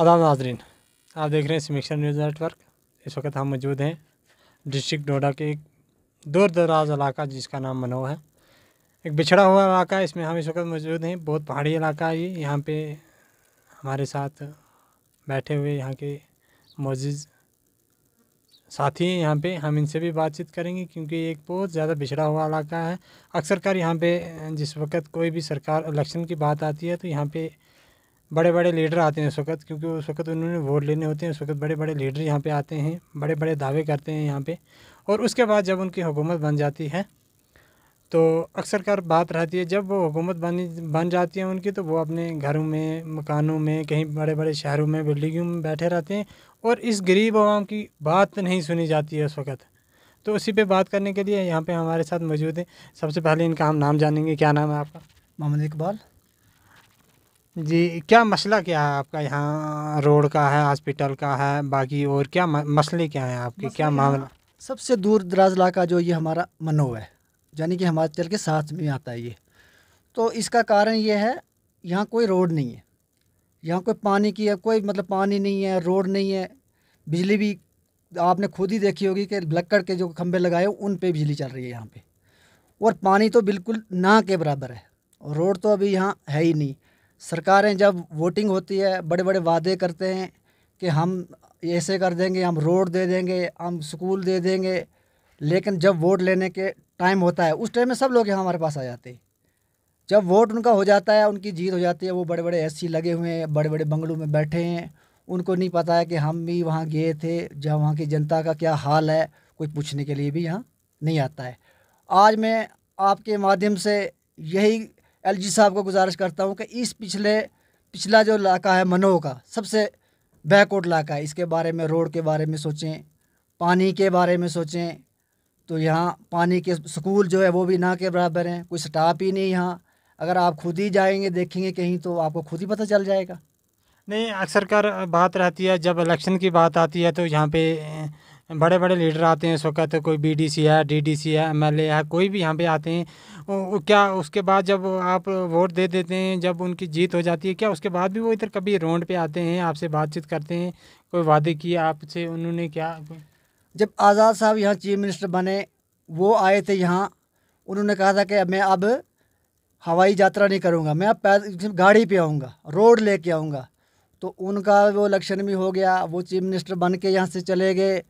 आदाब नाजरीन आप देख रहे हैं समीक्षा न्यूज़ नेटवर्क इस वक्त हम मौजूद हैं डिस्ट्रिक्ट डोडा के एक दूर दराज इलाका जिसका नाम मनो है एक बिछड़ा हुआ इलाका है इसमें हम इस वक्त मौजूद हैं बहुत पहाड़ी इलाका है ये यहाँ पे हमारे साथ बैठे हुए यहाँ के मोजिज़ साथी हैं यहाँ पे हम इनसे भी बातचीत करेंगे क्योंकि एक बहुत ज़्यादा बिछड़ा हुआ इलाका है अक्सर कर यहाँ पे जिस वक्त कोई भी सरकार इलेक्शन की बात आती है तो यहाँ पे बड़े बड़े लीडर आते हैं उस वक्त क्योंकि उस वक्त उन्होंने वोट लेने होते हैं उस वक्त बड़े बड़े लीडर यहाँ पे आते हैं बड़े बड़े दावे करते हैं यहाँ पे और उसके बाद जब उनकी हुकूमत बन जाती है तो अक्सर कर बात रहती है जब वो हुकूमत बनी बन जाती है उनकी तो वो अपने घरों में मकानों में कहीं बड़े बड़े शहरों में बिल्डिंगों में बैठे रहते हैं और इस गरीब आवाम की बात नहीं सुनी जाती है उस वक्त तो उसी पर बात करने के लिए यहाँ पर हमारे साथ मौजूद हैं सबसे पहले इनका हम नाम जानेंगे क्या नाम है आपका मोहम्मद इकबाल जी क्या मसला क्या है आपका यहाँ रोड का है हॉस्पिटल का है बाकी और क्या मसले क्या हैं आपके क्या मामला सबसे दूर दराज इलाका जो ये हमारा मनो है यानी कि हिमाचल के साथ में आता है ये तो इसका कारण ये है यहाँ कोई रोड नहीं है यहाँ कोई पानी की है कोई मतलब पानी नहीं है रोड नहीं है बिजली भी आपने खुद ही देखी होगी कि लक्कड़ के जो खंभे लगाए उन पर बिजली चल रही है यहाँ पर और पानी तो बिल्कुल ना के बराबर है और रोड तो अभी यहाँ है ही नहीं सरकारें जब वोटिंग होती है बड़े बड़े वादे करते हैं कि हम ऐसे कर देंगे हम रोड दे देंगे हम स्कूल दे देंगे लेकिन जब वोट लेने के टाइम होता है उस टाइम में सब लोग यहाँ हमारे पास आ जाते हैं जब वोट उनका हो जाता है उनकी जीत हो जाती है वो बड़े बड़े एस लगे हुए हैं बड़े बड़े बंगलों में बैठे हैं उनको नहीं पता है कि हम भी वहाँ गए थे जहाँ वहाँ की जनता का क्या हाल है कोई पूछने के लिए भी यहाँ नहीं आता है आज मैं आपके माध्यम से यही एल जी साहब को गुजारिश करता हूँ कि इस पिछले पिछला जो इलाका है मनो का सबसे बैकवर्ड इलाका है इसके बारे में रोड के बारे में सोचें पानी के बारे में सोचें तो यहाँ पानी के स्कूल जो है वो भी ना के बराबर हैं कोई स्टाफ ही नहीं यहाँ अगर आप खुद ही जाएंगे देखेंगे कहीं तो आपको खुद ही पता चल जाएगा नहीं अक्सर कर बात रहती है जब इलेक्शन की बात आती है तो यहाँ पे बड़े बड़े लीडर आते हैं इस वक्त तो कोई बीडीसी है डीडीसी है एमएलए है कोई भी यहाँ पे आते हैं वो क्या उसके बाद जब आप वोट दे देते हैं जब उनकी जीत हो जाती है क्या उसके बाद भी वो इधर कभी रोड पे आते हैं आपसे बातचीत करते हैं कोई वादे किए आपसे उन्होंने क्या जब आज़ाद साहब यहाँ चीफ मिनिस्टर बने वो आए थे यहाँ उन्होंने कहा था कि मैं अब हवाई यात्रा नहीं करूँगा मैं अब गाड़ी पर आऊँगा रोड ले आऊँगा तो उनका वो लक्षण भी हो गया वो चीफ मिनिस्टर बन के यहाँ से चले गए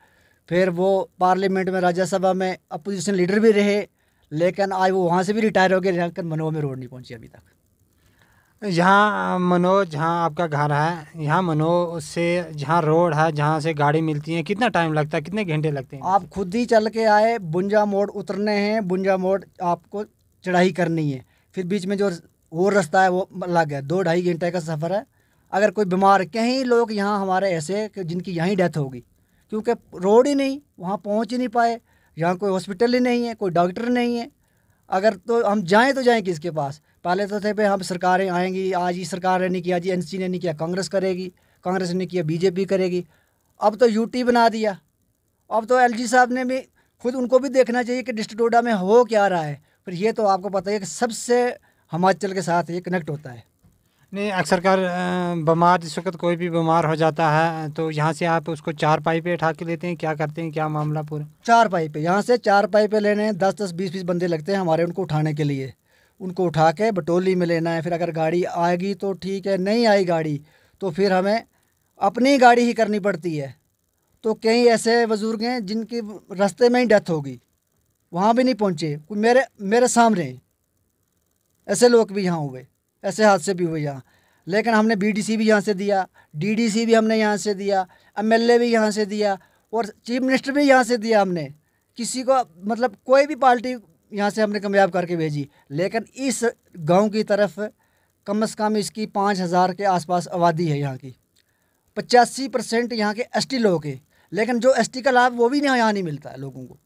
फिर वो पार्लियामेंट में राज्यसभा में अपोजिशन लीडर भी रहे लेकिन आज वो वहाँ से भी रिटायर हो गए लेकिन मनोज में रोड नहीं पहुँची अभी तक यहाँ मनोज जहाँ आपका घर है यहाँ मनोज से जहाँ रोड है जहाँ से गाड़ी मिलती है कितना टाइम लगता है कितने घंटे लगते हैं आप खुद ही चल के आए बुंजा मोड़ उतरने हैं बुंजा मोड़ आपको चढ़ाई करनी है फिर बीच में जो और रास्ता है वो अलग है दो ढाई घंटे का सफ़र है अगर कोई बीमार कहीं लोग यहाँ हमारे ऐसे जिनकी यहीं डेथ होगी क्योंकि रोड ही नहीं वहाँ पहुँच ही नहीं पाए यहाँ कोई हॉस्पिटल ही नहीं है कोई डॉक्टर नहीं है अगर तो हम जाएँ तो जाएँ किसके पास पहले तो थे भाई हम सरकारें आएंगी आज ही सरकार ने किया जी एन ने नहीं किया कांग्रेस करेगी कांग्रेस ने किया बीजेपी करेगी अब तो यूटी बना दिया अब तो एलजी साहब ने भी खुद उनको भी देखना चाहिए कि डिस्ट्रिक्ट डोडा में हो क्या रहा है फिर ये तो आपको पता है कि सबसे हिमाचल के साथ ये कनेक्ट होता है नहीं अक्सर कर बीमार जिस वक्त कोई भी बीमार हो जाता है तो यहाँ से आप उसको चार पाई पे उठा के लेते हैं क्या करते हैं क्या मामला पूरा चार पाई पे यहाँ से चार पाई पे लेने दस दस बीस बीस बंदे लगते हैं हमारे उनको उठाने के लिए उनको उठा के बटोली में लेना है फिर अगर गाड़ी आएगी तो ठीक है नहीं आई गाड़ी तो फिर हमें अपनी गाड़ी ही करनी पड़ती है तो कई ऐसे बुज़ुर्ग हैं जिनकी रास्ते में ही डेथ होगी वहाँ भी नहीं पहुँचे मेरे मेरे सामने ऐसे लोग भी यहाँ हुए ऐसे हादसे भी हुए यहाँ लेकिन हमने बीडीसी भी यहाँ से दिया डीडीसी भी हमने यहाँ से दिया एमएलए भी यहाँ से दिया और चीफ मिनिस्टर भी यहाँ से दिया हमने किसी को मतलब कोई भी पार्टी यहाँ से हमने कामयाब करके भेजी लेकिन इस गांव की तरफ कम से कम इसकी पाँच हज़ार के आसपास आबादी है यहाँ की पचासी परसेंट यहाँ के एस टी लोग हैं लेकिन जो एस टी का लाभ वो भी यहाँ नहीं मिलता है लोगों को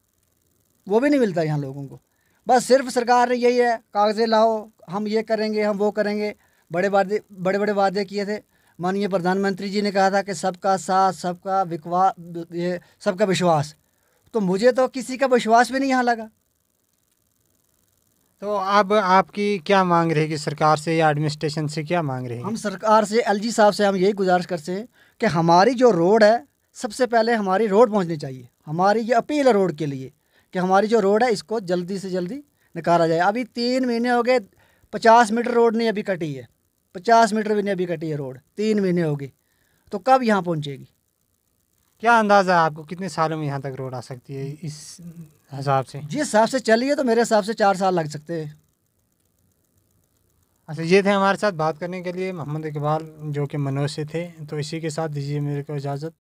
वो भी नहीं मिलता यहाँ लोगों को बस सिर्फ सरकार ने यही है कागज़े लाओ हम ये करेंगे हम वो करेंगे बड़े वादे बड़े बड़े वादे किए थे माननीय प्रधानमंत्री जी ने कहा था कि सबका साथ सबका विकवास ये सबका विश्वास तो मुझे तो किसी का विश्वास भी नहीं यहाँ लगा तो अब आपकी क्या मांग रहेगी सरकार से या एडमिनिस्ट्रेशन से क्या मांग हैं हम सरकार से एलजी साहब से हम यही गुजारिश करते हैं कि हमारी जो रोड है सबसे पहले हमारी रोड पहुँचनी चाहिए हमारी ये अपील है रोड के लिए कि हमारी जो रोड है इसको जल्दी से जल्दी निकाला जाए अभी तीन महीने हो गए पचास मीटर रोड नहीं अभी कटी है पचास मीटर भी नहीं अभी कटी है रोड तीन महीने होगी तो कब यहाँ पहुँचेगी क्या अंदाज़ा है आपको कितने सालों में यहाँ तक रोड आ सकती है इस हिसाब से जिस हिसाब से चलिए तो मेरे हिसाब से चार साल लग सकते हैं अच्छा ये थे हमारे साथ बात करने के लिए मोहम्मद इकबाल जो कि मनोज से थे तो इसी के साथ दीजिए मेरे को इजाज़त